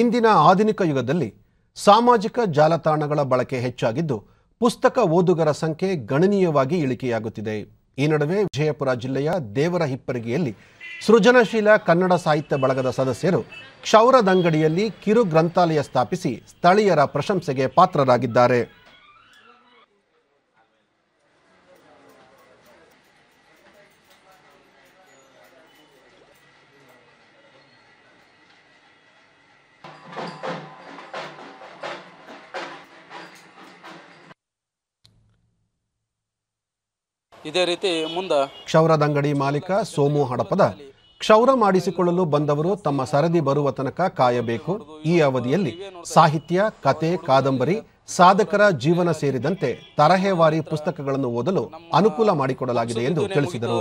ಇಂದಿನ ಆಧುನಿಕ ಯುಗದಲ್ಲಿ ಸಾಮಾಜಿಕ ಜಾಲತಾಣಗಳ ಬಳಕೆ ಹೆಚ್ಚಾಗಿದ್ದು ಪುಸ್ತಕ ಓದುಗರ ಸಂಖ್ಯೆ ಗಣನೀಯವಾಗಿ ಇಳಿಕೆಯಾಗುತ್ತಿದೆ ಈ ನಡುವೆ ವಿಜಯಪುರ ಜಿಲ್ಲೆಯ ದೇವರ ಹಿಪ್ಪರಿಗೆಯಲ್ಲಿ ಸೃಜನಶೀಲ ಕನ್ನಡ ಸಾಹಿತ್ಯ ಬಳಗದ ಸದಸ್ಯರು ಕ್ಷೌರದಂಗಡಿಯಲ್ಲಿ ಕಿರು ಗ್ರಂಥಾಲಯ ಸ್ಥಾಪಿಸಿ ಸ್ಥಳೀಯರ ಪ್ರಶಂಸೆಗೆ ಪಾತ್ರರಾಗಿದ್ದಾರೆ ಇದೇ ರೀತಿ ಮುಂದೆ ಅಂಗಡಿ ಮಾಲೀಕ ಸೋಮು ಹಡಪದ ಕ್ಷೌರ ಮಾಡಿಸಿಕೊಳ್ಳಲು ಬಂದವರು ತಮ್ಮ ಸರದಿ ಬರುವ ತನಕ ಕಾಯಬೇಕು ಈ ಅವಧಿಯಲ್ಲಿ ಸಾಹಿತ್ಯ ಕತೆ ಕಾದಂಬರಿ ಸಾಧಕರ ಜೀವನ ಸೇರಿದಂತೆ ತರಹೇವಾರಿ ಪುಸ್ತಕಗಳನ್ನು ಓದಲು ಅನುಕೂಲ ಮಾಡಿಕೊಡಲಾಗಿದೆ ಎಂದು ತಿಳಿಸಿದರು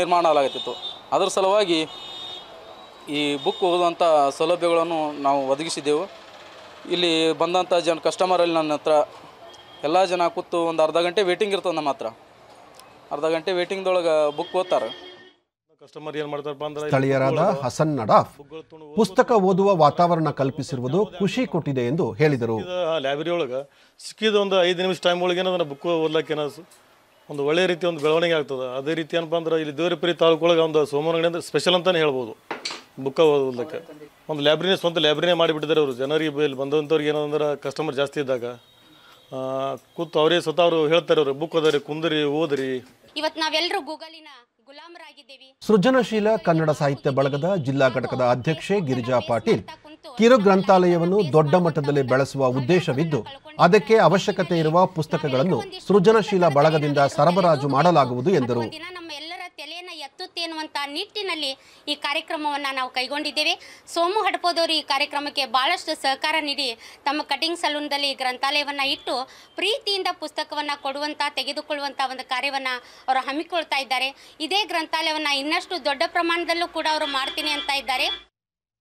ನಿರ್ಮಾಣ ಅದರ ಸಲುವಾಗಿ ಈ ಬುಕ್ ಓದುವಂಥ ಸೌಲಭ್ಯಗಳನ್ನು ನಾವು ಒದಗಿಸಿದ್ದೆವು ಇಲ್ಲಿ ಬಂದಂಥ ಜನ ಕಸ್ಟಮರಲ್ಲಿ ನನ್ನ ಹತ್ರ ಎಲ್ಲ ಜನ ಕೂತು ಒಂದು ಅರ್ಧ ಗಂಟೆ ವೇಟಿಂಗ್ ಇರ್ತದೆ ನಮ್ಮ ಹತ್ರ ಅರ್ಧ ಗಂಟೆ ವೇಟಿಂಗ್ದೊಳಗೆ ಬುಕ್ ಓದ್ತಾರೆ ಕಸ್ಟಮರ್ ಏನು ಸ್ಥಳೀಯರಾದ ಹಸನ್ ನಡಾಫ್ ಪುಸ್ತಕ ಓದುವ ವಾತಾವರಣ ಕಲ್ಪಿಸಿರುವುದು ಖುಷಿ ಕೊಟ್ಟಿದೆ ಎಂದು ಹೇಳಿದರು ಲೈಬ್ರರಿ ಒಳಗೆ ಸಿಕ್ಕಿದ ಒಂದು ಐದು ನಿಮಿಷ ಟೈಮ್ ಒಳಗೆ ಏನಾದ್ರೆ ಬುಕ್ ಓದ್ಲಕ್ಕೆ ಒಂದು ಒಳ್ಳೆಯ ರೀತಿ ಒಂದು ಬೆಳವಣಿಗೆ ಆಗ್ತದೆ ಅದೇ ರೀತಿ ಏನಪ್ಪ ಅಂದ್ರೆ ಇಲ್ಲಿ ದೇವರಪುರಿ ತಾಲೂಕು ಒಳಗೆ ಒಂದು ಸೋಮವಾರ ಸ್ಪೆಷಲ್ ಅಂತಲೇ ಹೇಳ್ಬೋದು ಬುಕ್ಕ ಓದಲಿಕ್ಕೆ ಒಂದು ಲೈಬ್ರರಿನೇ ಸ್ವಂತ ಲೈಬ್ರರಿನೇ ಮಾಡಿಬಿಟ್ಟಿದ್ದಾರೆ ಅವರು ಜನರಿಗೆ ಇಲ್ಲಿ ಬಂದಂಥವ್ರಿಗೆ ಏನಂದ್ರೆ ಕಸ್ಟಮರ್ ಜಾಸ್ತಿ ಇದ್ದಾಗ ಕೂತು ಅವರೇ ಸ್ವತಃ ಅವರು ಹೇಳ್ತಾರೆ ಅವರು ಬುಕ್ ಓದರಿ ಕುಂದರಿ ಓದ್ರಿ ಇವತ್ತು ನಾವೆಲ್ಲರೂ ಗೂಗಲಿನ ಸೃಜನಶೀಲ ಕನ್ನಡ ಸಾಹಿತ್ಯ ಬಳಗದ ಜಿಲ್ಲಾ ಘಟಕದ ಅಧ್ಯಕ್ಷೆ ಗಿರಿಜಾ ಪಾಟೀಲ್ ಕಿರು ಗ್ರಂಥಾಲಯವನ್ನು ದೊಡ್ಡ ಮಟ್ಟದಲ್ಲಿ ಬೆಳೆಸುವ ಉದ್ದೇಶವಿದ್ದು ಅದಕ್ಕೆ ಅವಶ್ಯಕತೆ ಇರುವ ಪುಸ್ತಕಗಳನ್ನು ಸೃಜನಶೀಲ ಬಳಗದಿಂದ ಸರಬರಾಜು ಮಾಡಲಾಗುವುದು ಎಂದರು ಎನ್ನುವಂತಹ ಎನ್ನುವಂಥ ನಿಟ್ಟಿನಲ್ಲಿ ಈ ಕಾರ್ಯಕ್ರಮವನ್ನು ನಾವು ಕೈಗೊಂಡಿದ್ದೇವೆ ಸೋಮು ಹಡಪೋದವರು ಈ ಕಾರ್ಯಕ್ರಮಕ್ಕೆ ಭಾಳಷ್ಟು ಸಹಕಾರ ನೀಡಿ ತಮ್ಮ ಕಟಿಂಗ್ ಸಲೂನ್ದಲ್ಲಿ ಗ್ರಂಥಾಲಯವನ್ನು ಇಟ್ಟು ಪ್ರೀತಿಯಿಂದ ಪುಸ್ತಕವನ್ನು ಕೊಡುವಂಥ ತೆಗೆದುಕೊಳ್ಳುವಂಥ ಒಂದು ಕಾರ್ಯವನ್ನು ಅವರು ಹಮ್ಮಿಕೊಳ್ತಾ ಇದ್ದಾರೆ ಇದೇ ಗ್ರಂಥಾಲಯವನ್ನು ಇನ್ನಷ್ಟು ದೊಡ್ಡ ಪ್ರಮಾಣದಲ್ಲೂ ಕೂಡ ಅವರು ಮಾಡ್ತೀನಿ ಅಂತ ಇದ್ದಾರೆ